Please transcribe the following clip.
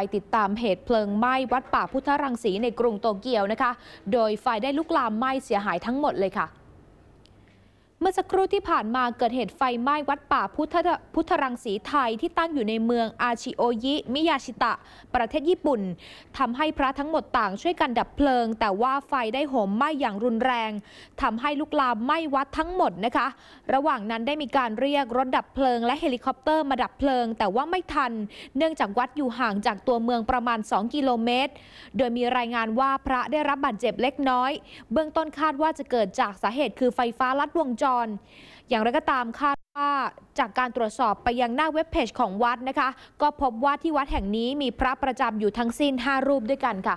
ไปติดตามเหตุเพลิงไหม้วัดป่าพุทธรังสีในกรุงโตเกียวนะคะ โดยไฟได้ลุกลามไหม้เสียหายทั้งหมดเลยค่ะมื่อสักครู่ที่ผ่านมาเกิดเหตุไฟไหม้วัดป่าพุทธพุทธรังสีไทยที่ตั้งอยู่ในเมืองอาชิโอยิ มิยาชิตะ ประเทศญี่ปุ่น ทำให้พระทั้งหมดต่างช่วยกันดับเพลิง แต่ว่าไฟได้โหมไหม้อย่างรุนแรง ทำให้ลุกลามไหม้วัดทั้งหมดนะคะ ระหว่างนั้นได้มีการเรียกรถดับเพลิงและเฮลิคอปเตอร์มาดับเพลิง แต่ว่าไม่ทัน เนื่องจากวัดอยู่ห่างจากตัวเมืองประมาณ2กิโลเมตรโดยมีรายงานว่าพระได้รับบาดเจ็บเล็กน้อย เบื้องต้นคาดว่าจะเกิดจากสาเหตุคือไฟฟ้าลัดวงจรรอย่างไรก็ตามคาดว่าจากการตรวจสอบไปยังหน้าเว็บเพจของวัดนะคะ ก็พบว่าที่วัดแห่งนี้มีพระประจำอยู่ทั้งสิ้น 5 รูปด้วยกันค่ะ